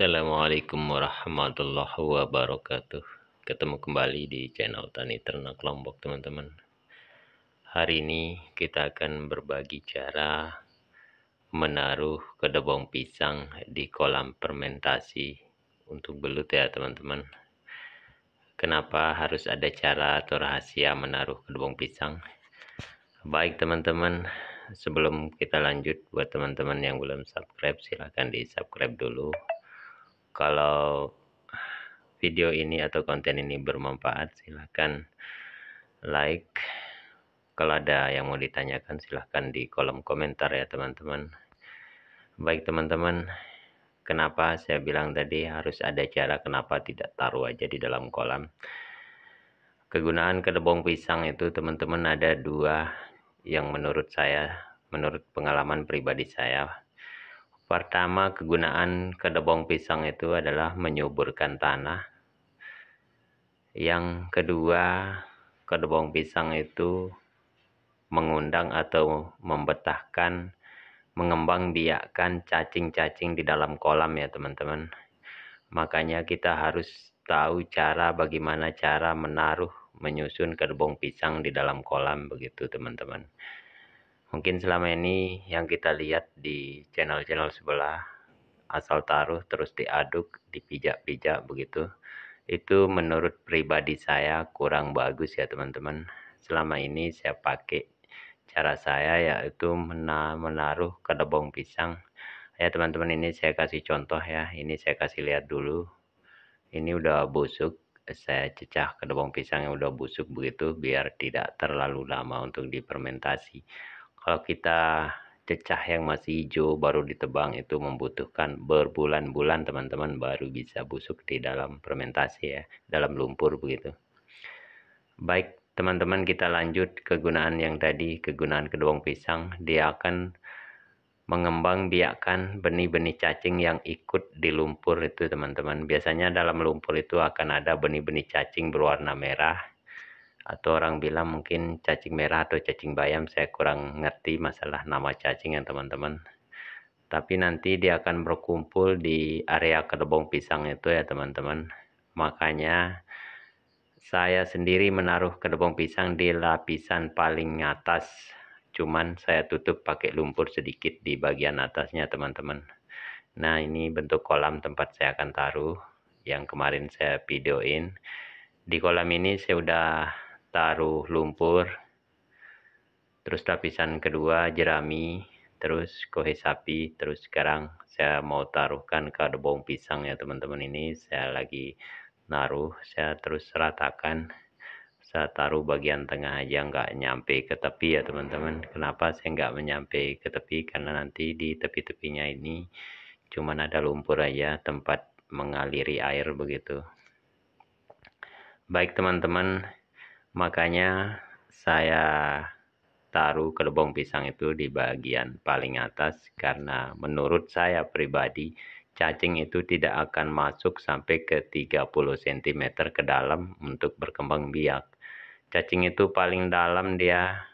Assalamualaikum warahmatullahi wabarakatuh Ketemu kembali di channel Tani Ternak Lombok teman-teman Hari ini kita akan berbagi cara Menaruh kedebong pisang di kolam fermentasi Untuk belut ya teman-teman Kenapa harus ada cara atau rahasia menaruh kedebong pisang Baik teman-teman sebelum kita lanjut buat teman-teman yang belum subscribe silahkan di subscribe dulu kalau video ini atau konten ini bermanfaat silahkan like kalau ada yang mau ditanyakan silahkan di kolom komentar ya teman-teman baik teman-teman kenapa saya bilang tadi harus ada cara kenapa tidak taruh aja di dalam kolam kegunaan kedebong pisang itu teman-teman ada dua yang menurut saya menurut pengalaman pribadi saya Pertama, kegunaan kedebong pisang itu adalah menyuburkan tanah. Yang kedua, kedebong pisang itu mengundang atau membetahkan, mengembang biakkan cacing-cacing di dalam kolam ya teman-teman. Makanya kita harus tahu cara bagaimana cara menaruh, menyusun kedebong pisang di dalam kolam begitu teman-teman. Mungkin selama ini yang kita lihat di channel-channel sebelah asal taruh terus diaduk, dipijak-pijak begitu. Itu menurut pribadi saya kurang bagus ya teman-teman. Selama ini saya pakai cara saya yaitu menaruh ke debong pisang. Ya teman-teman ini saya kasih contoh ya. Ini saya kasih lihat dulu. Ini udah busuk, saya cecah ke debong pisang yang udah busuk begitu biar tidak terlalu lama untuk dipermentasi kalau kita cecah yang masih hijau baru ditebang itu membutuhkan berbulan-bulan teman-teman baru bisa busuk di dalam fermentasi ya, dalam lumpur begitu. Baik, teman-teman kita lanjut kegunaan yang tadi, kegunaan kedong pisang, dia akan mengembang biakan benih-benih cacing yang ikut di lumpur itu teman-teman. Biasanya dalam lumpur itu akan ada benih-benih cacing berwarna merah atau orang bilang mungkin cacing merah atau cacing bayam saya kurang ngerti masalah nama cacing ya teman-teman tapi nanti dia akan berkumpul di area kedebong pisang itu ya teman-teman makanya saya sendiri menaruh kedebong pisang di lapisan paling atas cuman saya tutup pakai lumpur sedikit di bagian atasnya teman-teman nah ini bentuk kolam tempat saya akan taruh yang kemarin saya videoin di kolam ini saya sudah taruh lumpur terus lapisan kedua jerami terus kohe sapi terus sekarang saya mau taruhkan ke bawang pisang ya teman-teman ini saya lagi naruh saya terus ratakan saya taruh bagian tengah aja nggak nyampe ke tepi ya teman-teman kenapa saya nggak menyampe ke tepi karena nanti di tepi-tepinya ini cuman ada lumpur aja tempat mengaliri air begitu baik teman-teman Makanya saya taruh kelebong pisang itu di bagian paling atas karena menurut saya pribadi cacing itu tidak akan masuk sampai ke 30 cm ke dalam untuk berkembang biak. Cacing itu paling dalam dia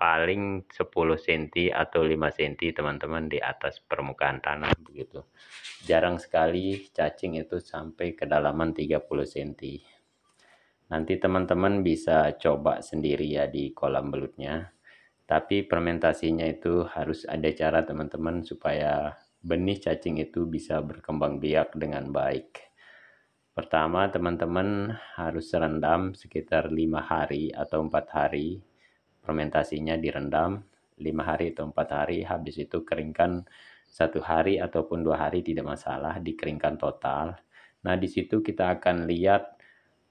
paling 10 cm atau 5 cm teman-teman di atas permukaan tanah begitu. Jarang sekali cacing itu sampai kedalaman 30 cm. Nanti teman-teman bisa coba sendiri ya di kolam belutnya. Tapi fermentasinya itu harus ada cara teman-teman supaya benih cacing itu bisa berkembang biak dengan baik. Pertama, teman-teman harus rendam sekitar 5 hari atau 4 hari. Fermentasinya direndam 5 hari atau 4 hari, habis itu keringkan satu hari ataupun dua hari tidak masalah dikeringkan total. Nah, di situ kita akan lihat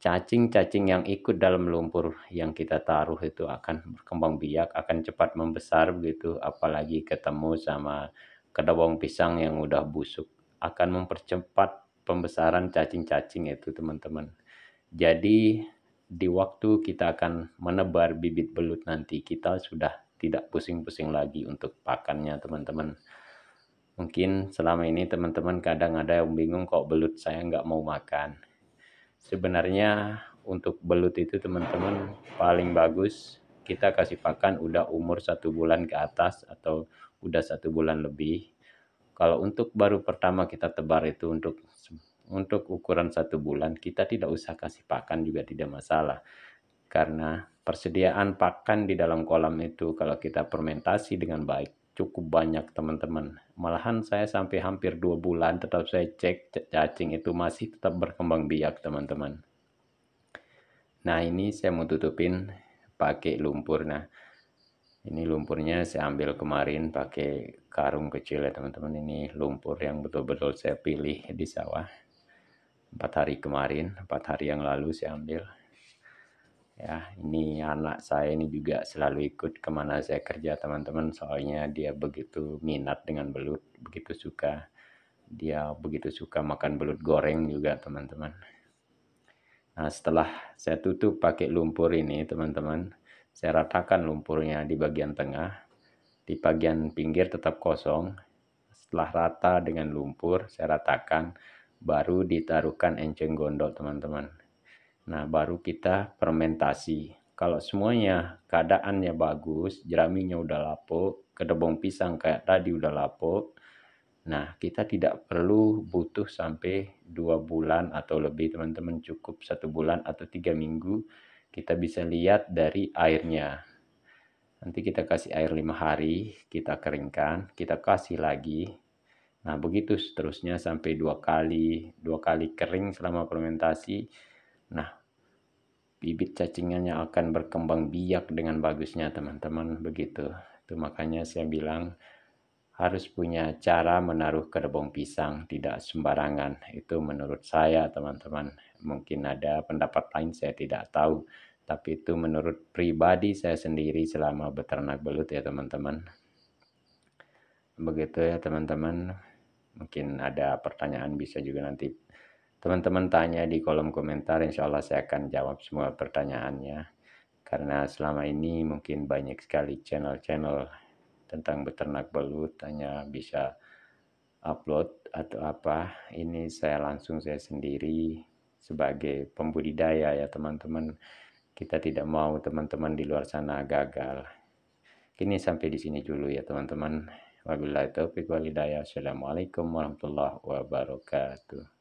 cacing-cacing yang ikut dalam lumpur yang kita taruh itu akan berkembang biak, akan cepat membesar begitu, apalagi ketemu sama kedobong pisang yang udah busuk, akan mempercepat pembesaran cacing-cacing itu, teman-teman. Jadi di waktu kita akan menebar bibit belut nanti, kita sudah tidak pusing-pusing lagi untuk pakannya, teman-teman. Mungkin selama ini teman-teman kadang ada yang bingung kok belut saya nggak mau makan sebenarnya untuk belut itu teman-teman paling bagus kita kasih pakan udah umur satu bulan ke atas atau udah satu bulan lebih. Kalau untuk baru pertama kita tebar itu untuk untuk ukuran satu bulan kita tidak usah kasih pakan juga tidak masalah karena persediaan pakan di dalam kolam itu kalau kita fermentasi dengan baik cukup banyak teman-teman. Malahan saya sampai hampir dua bulan tetap saya cek cacing itu masih tetap berkembang biak teman-teman. Nah ini saya mau tutupin pakai lumpur. Nah ini lumpurnya saya ambil kemarin pakai karung kecil ya teman-teman. Ini lumpur yang betul-betul saya pilih di sawah. Empat hari kemarin, empat hari yang lalu saya ambil ya ini anak saya ini juga selalu ikut kemana saya kerja teman-teman soalnya dia begitu minat dengan belut begitu suka dia begitu suka makan belut goreng juga teman-teman nah setelah saya tutup pakai lumpur ini teman-teman saya ratakan lumpurnya di bagian tengah di bagian pinggir tetap kosong setelah rata dengan lumpur saya ratakan baru ditaruhkan enceng gondok teman-teman Nah, baru kita fermentasi. Kalau semuanya keadaannya bagus, jeraminya udah lapuk, kedebong pisang kayak tadi udah lapuk. Nah, kita tidak perlu butuh sampai dua bulan atau lebih, teman-teman. Cukup satu bulan atau tiga minggu, kita bisa lihat dari airnya. Nanti kita kasih air lima hari, kita keringkan, kita kasih lagi. Nah, begitu seterusnya sampai dua kali, dua kali kering selama fermentasi Nah, bibit cacingannya akan berkembang biak dengan bagusnya teman-teman begitu. Itu makanya saya bilang harus punya cara menaruh kerbong pisang tidak sembarangan itu menurut saya teman-teman mungkin ada pendapat lain saya tidak tahu tapi itu menurut pribadi saya sendiri selama beternak belut ya teman-teman begitu ya teman-teman mungkin ada pertanyaan bisa juga nanti Teman-teman tanya di kolom komentar, insya Allah saya akan jawab semua pertanyaannya. Karena selama ini mungkin banyak sekali channel-channel tentang beternak belut, hanya bisa upload atau apa. Ini saya langsung saya sendiri sebagai pembudidaya ya teman-teman. Kita tidak mau teman-teman di luar sana gagal. Kini sampai di sini dulu ya teman-teman. Wabillahi taufiq walhidayah Assalamualaikum warahmatullahi wabarakatuh.